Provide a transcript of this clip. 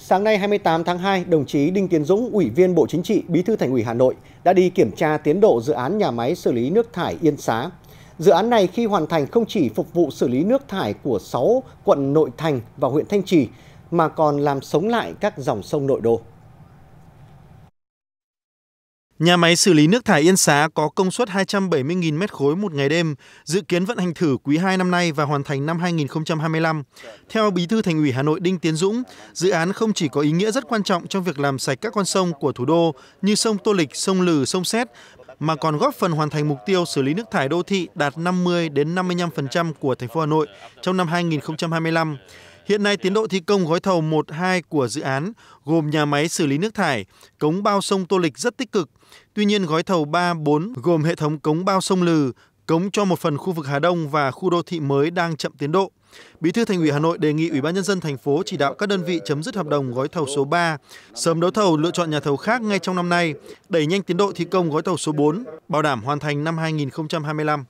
Sáng nay 28 tháng 2, đồng chí Đinh Tiến Dũng, Ủy viên Bộ Chính trị, Bí thư Thành ủy Hà Nội đã đi kiểm tra tiến độ dự án nhà máy xử lý nước thải Yên Xá. Dự án này khi hoàn thành không chỉ phục vụ xử lý nước thải của 6 quận nội thành và huyện Thanh Trì mà còn làm sống lại các dòng sông nội đô. Nhà máy xử lý nước thải Yên Xá có công suất 270.000 mét khối một ngày đêm, dự kiến vận hành thử quý 2 năm nay và hoàn thành năm 2025. Theo Bí thư Thành ủy Hà Nội Đinh Tiến Dũng, dự án không chỉ có ý nghĩa rất quan trọng trong việc làm sạch các con sông của thủ đô như sông Tô Lịch, sông Lừ, sông Xét, mà còn góp phần hoàn thành mục tiêu xử lý nước thải đô thị đạt 50 đến 55% của thành phố Hà Nội trong năm 2025. Hiện nay tiến độ thi công gói thầu 1-2 của dự án gồm nhà máy xử lý nước thải, cống bao sông Tô Lịch rất tích cực. Tuy nhiên gói thầu 3-4 gồm hệ thống cống bao sông Lừ, cống cho một phần khu vực Hà Đông và khu đô thị mới đang chậm tiến độ. Bí thư Thành ủy Hà Nội đề nghị Ủy ban nhân dân thành phố chỉ đạo các đơn vị chấm dứt hợp đồng gói thầu số 3, sớm đấu thầu lựa chọn nhà thầu khác ngay trong năm nay, đẩy nhanh tiến độ thi công gói thầu số 4, bảo đảm hoàn thành năm 2025.